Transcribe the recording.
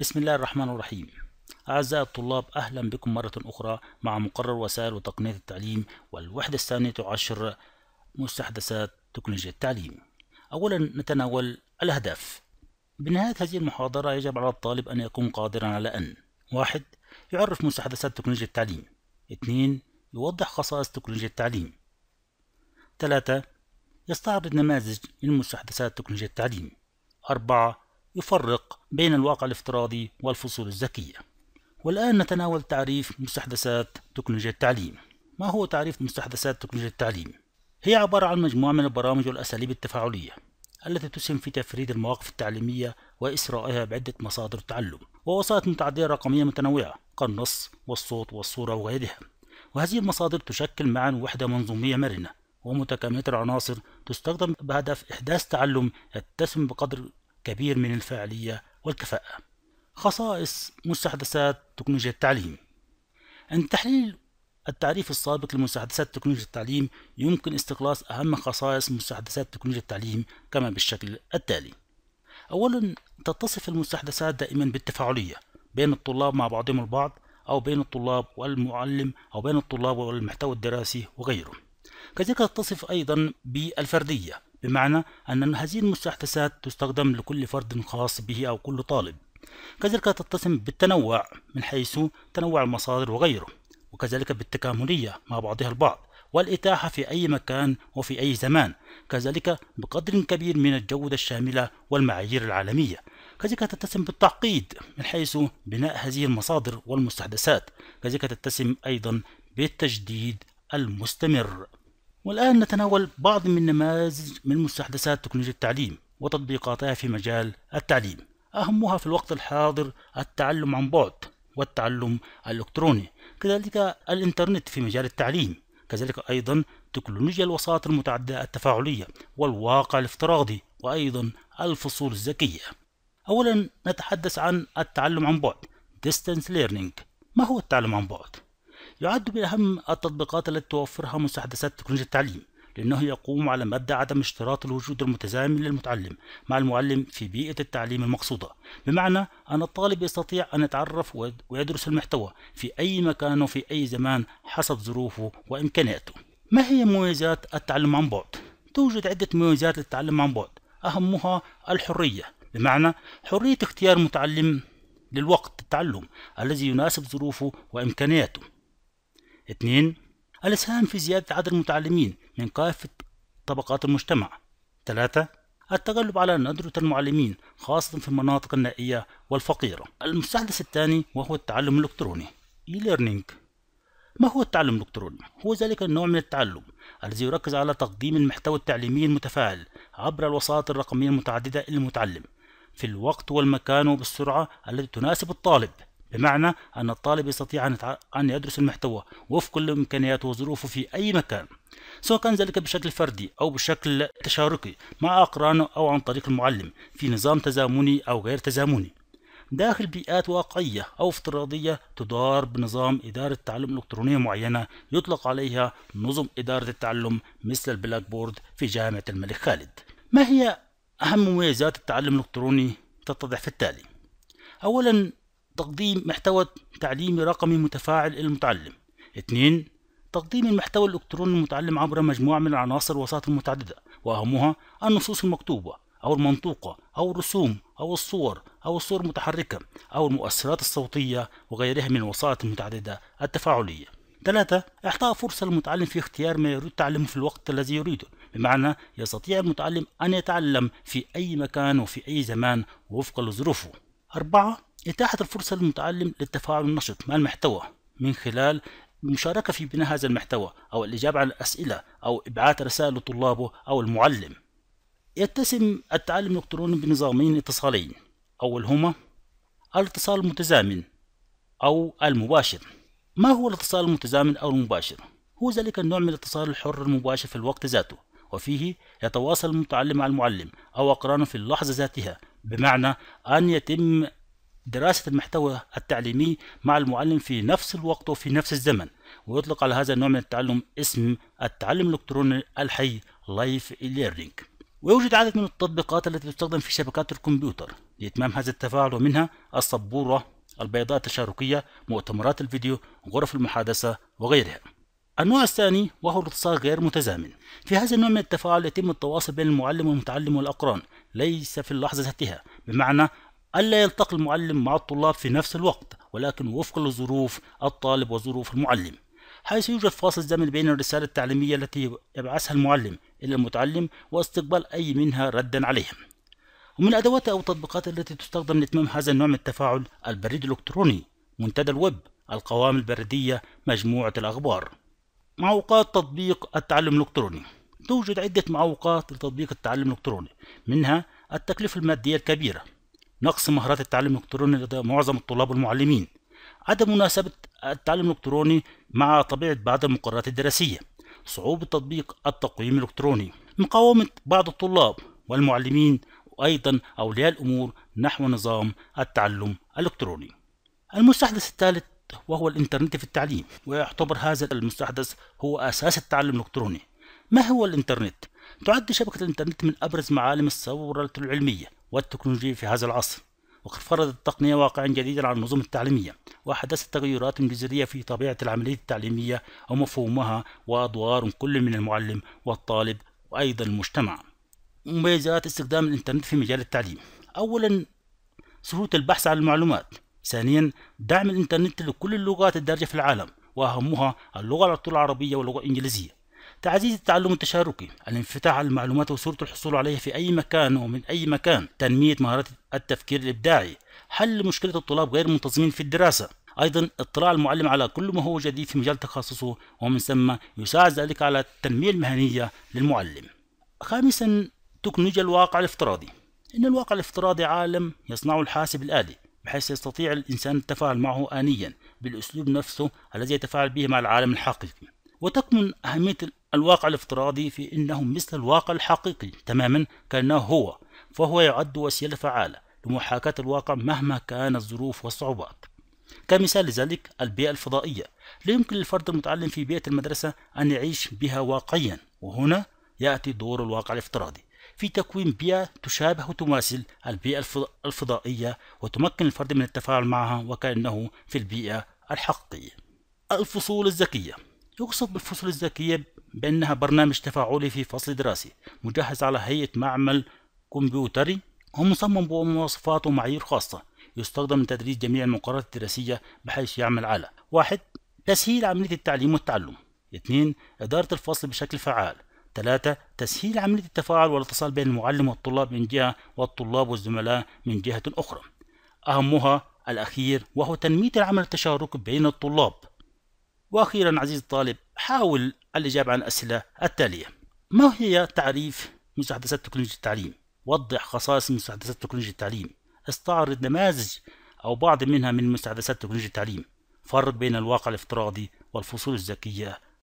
بسم الله الرحمن الرحيم أعزائي الطلاب أهلا بكم مرة أخرى مع مقرر وسائل وتقنية التعليم والوحدة الثانية عشر مستحدثات تكنولوجيا التعليم أولا نتناول الأهداف بنهاية هذه المحاضرة يجب على الطالب أن يكون قادرا على أن واحد يعرف مستحدثات تكنولوجيا التعليم اثنين يوضح خصائص تكنولوجيا التعليم ثلاثة يستعرض نماذج من مستحدثات تكنولوجيا التعليم أربعة يفرق بين الواقع الافتراضي والفصول الذكية والآن نتناول تعريف مستحدثات تكنولوجيا التعليم ما هو تعريف مستحدثات تكنولوجيا التعليم؟ هي عبارة عن مجموعة من البرامج والأساليب التفاعلية التي تسهم في تفريد المواقف التعليمية وإسرائها بعدة مصادر تعلم ووسائط متعددة رقمية متنوعة كالنص والصوت والصورة وغيرها وهذه المصادر تشكل معا وحدة منظومية مرنة ومتكاملة العناصر تستخدم بهدف إحداث تعلم يتسم بقدر كبير من الفاعلية والكفاءة خصائص مستحدثات تكنولوجيا التعليم عند تحليل التعريف السابق لمستحدثات تكنولوجيا التعليم يمكن استخلاص أهم خصائص مستحدثات تكنولوجيا التعليم كما بالشكل التالي أولا تتصف المستحدثات دائما بالتفاعلية بين الطلاب مع بعضهم البعض أو بين الطلاب والمعلم أو بين الطلاب والمحتوى الدراسي وغيره كذلك تتصف أيضا بالفردية بمعنى أن هذه المستحدثات تستخدم لكل فرد خاص به أو كل طالب كذلك تتسم بالتنوع من حيث تنوع المصادر وغيره وكذلك بالتكاملية مع بعضها البعض والإتاحة في أي مكان وفي أي زمان كذلك بقدر كبير من الجودة الشاملة والمعايير العالمية كذلك تتسم بالتعقيد من حيث بناء هذه المصادر والمستحدثات كذلك تتسم أيضا بالتجديد المستمر والآن نتناول بعض من نماذج من مستحدثات تكنولوجيا التعليم وتطبيقاتها في مجال التعليم أهمها في الوقت الحاضر التعلم عن بعد والتعلم الإلكتروني كذلك الإنترنت في مجال التعليم كذلك أيضا تكنولوجيا الوساطة المتعددة التفاعلية والواقع الافتراضي وأيضا الفصول الذكية أولا نتحدث عن التعلم عن بعد Distance Learning ما هو التعلم عن بعد؟ يعد من أهم التطبيقات التي توفرها مستحدثات تكنولوجيا التعليم لأنه يقوم على مبدأ عدم اشتراط الوجود المتزامن للمتعلم مع المعلم في بيئة التعليم المقصودة بمعنى أن الطالب يستطيع أن يتعرف ويدرس المحتوى في أي مكان وفي أي زمان حسب ظروفه وإمكانياته ما هي مميزات التعلم عن بعد؟ توجد عدة مميزات للتعلم عن بعد أهمها الحرية بمعنى حرية اختيار المتعلم للوقت التعلم الذي يناسب ظروفه وإمكانياته اثنين الإسهام في زيادة عدد المتعلمين من كافة طبقات المجتمع ثلاثة التغلب على ندرة المعلمين خاصة في المناطق النائية والفقيرة المستحدث الثاني وهو التعلم الإلكتروني e-learning ما هو التعلم الإلكتروني؟ هو ذلك النوع من التعلم الذي يركز على تقديم المحتوى التعليمي المتفاعل عبر الوسائط الرقمية المتعددة للمتعلم في الوقت والمكان وبالسرعة التي تناسب الطالب بمعنى أن الطالب يستطيع أن يدرس المحتوى وفق إمكانياته وظروفه في أي مكان سواء كان ذلك بشكل فردي أو بشكل تشاركي مع أقرانه أو عن طريق المعلم في نظام تزامني أو غير تزامني داخل بيئات واقعية أو افتراضية تدار بنظام إدارة تعلم إلكترونية معينة يطلق عليها نظم إدارة التعلم مثل البلاك بورد في جامعة الملك خالد ما هي أهم مميزات التعلم الإلكتروني تتضح في التالي أولا تقديم محتوى تعليمي رقمي متفاعل للمتعلم 2 تقديم المحتوى الإلكتروني للمتعلم عبر مجموعة من العناصر والوساطة المتعددة وأهمها النصوص المكتوبة أو المنطوقة أو الرسوم أو الصور أو الصور المتحركة أو المؤثرات الصوتية وغيرها من الوسائط المتعددة التفاعلية. 3. إعطاء فرصة للمتعلم في اختيار ما يريد تعلمه في الوقت الذي يريده، بمعنى يستطيع المتعلم أن يتعلم في أي مكان وفي أي زمان وفقا لظروفه. 4. إتاحة الفرصة للمتعلم للتفاعل النشط مع المحتوى من خلال المشاركة في بناء هذا المحتوى أو الإجابة على الأسئلة أو إبعاث رسائل لطلابه أو المعلم يتسم التعلم الإلكتروني بنظامين اتصاليين أولهما الاتصال المتزامن أو المباشر ما هو الاتصال المتزامن أو المباشر؟ هو ذلك النوع من الاتصال الحر المباشر في الوقت ذاته وفيه يتواصل المتعلم مع المعلم أو أقرانه في اللحظة ذاتها بمعنى أن يتم دراسة المحتوى التعليمي مع المعلم في نفس الوقت وفي نفس الزمن ويطلق على هذا النوع من التعلم اسم التعلم الإلكتروني الحي لايف ليرنينج ويوجد عدد من التطبيقات التي تستخدم في شبكات الكمبيوتر لإتمام هذا التفاعل ومنها السبورة البيضاء التشاركية مؤتمرات الفيديو غرف المحادثة وغيرها النوع الثاني وهو الاتصال غير متزامن في هذا النوع من التفاعل يتم التواصل بين المعلم والمتعلم والأقران ليس في اللحظة ذاتها بمعنى ألا يلتقي المعلم مع الطلاب في نفس الوقت ولكن وفق لظروف الطالب وظروف المعلم حيث يوجد فاصل زمني بين الرسالة التعليمية التي يبعثها المعلم إلى المتعلم واستقبال أي منها ردا عليهم ومن الأدوات أو التطبيقات التي تستخدم لإتمام هذا النوع من التفاعل البريد الإلكتروني منتدى الويب القوائم البريدية مجموعة الأخبار معوقات تطبيق التعلم الإلكتروني توجد عدة معوقات لتطبيق التعلم الإلكتروني منها التكلفة المادية الكبيرة نقص مهارات التعلم الالكتروني لدى معظم الطلاب والمعلمين عدم مناسبة التعلم الالكتروني مع طبيعة بعض المقررات الدراسية صعوبة تطبيق التقويم الالكتروني مقاومة بعض الطلاب والمعلمين وأيضا أولياء الأمور نحو نظام التعلم الالكتروني المستحدث الثالث وهو الإنترنت في التعليم ويعتبر هذا المستحدث هو أساس التعلم الإلكتروني ما هو الإنترنت؟ تعد شبكة الإنترنت من أبرز معالم الثورة العلمية والتكنولوجية في هذا العصر وقد فرضت التقنية واقعا جديدا على النظم التعليمية وأحدثت تغيرات جذرية في طبيعة العملية التعليمية ومفهومها وأدوار كل من المعلم والطالب وأيضا المجتمع مميزات استخدام الإنترنت في مجال التعليم أولا سهولة البحث عن المعلومات ثانيا دعم الإنترنت لكل اللغات الدارجة في العالم وأهمها اللغة العربية واللغة الإنجليزية تعزيز التعلم التشاركي الانفتاح على المعلومات وسهولة الحصول عليها في أي مكان ومن أي مكان تنمية مهارات التفكير الإبداعي حل مشكلة الطلاب غير المنتظمين في الدراسة أيضا اطلاع المعلم على كل ما هو جديد في مجال تخصصه ومن ثم يساعد ذلك على التنمية المهنية للمعلم خامسا تكنولوجيا الواقع الافتراضي إن الواقع الافتراضي عالم يصنعه الحاسب الآلي بحيث يستطيع الإنسان التفاعل معه آنيا بالأسلوب نفسه الذي يتفاعل به مع العالم الحقيقي وتكمن أهمية الواقع الافتراضي في أنه مثل الواقع الحقيقي تماما كأنه هو فهو يعد وسيلة فعالة لمحاكاة الواقع مهما كانت الظروف والصعوبات كمثال لذلك البيئة الفضائية لا يمكن للفرد المتعلم في بيئة المدرسة أن يعيش بها واقعيا وهنا يأتي دور الواقع الافتراضي في تكوين بيئة تشابه وتماثل البيئة الفضائية وتمكن الفرد من التفاعل معها وكأنه في البيئة الحقيقية الفصول الذكية يقصد بالفصول الذكية بأنها برنامج تفاعلي في فصل دراسي مجهز على هيئة معمل كمبيوتري ومصمم بمواصفات ومعايير خاصة يستخدم لتدريس جميع المقررات الدراسية بحيث يعمل على واحد تسهيل عملية التعليم والتعلم اثنين إدارة الفصل بشكل فعال ثلاثة تسهيل عملية التفاعل والاتصال بين المعلم والطلاب من جهة والطلاب والزملاء من جهة أخرى أهمها الأخير وهو تنمية العمل التشاركي بين الطلاب وأخيرا عزيزي الطالب حاول الإجابة عن الأسئلة التالية ما هي تعريف مستحدثات تكنولوجيا التعليم؟ وضح خصائص مستحدثات تكنولوجيا التعليم استعرض نماذج أو بعض منها من مستحدثات تكنولوجيا التعليم فرق بين الواقع الافتراضي والفصول الذكية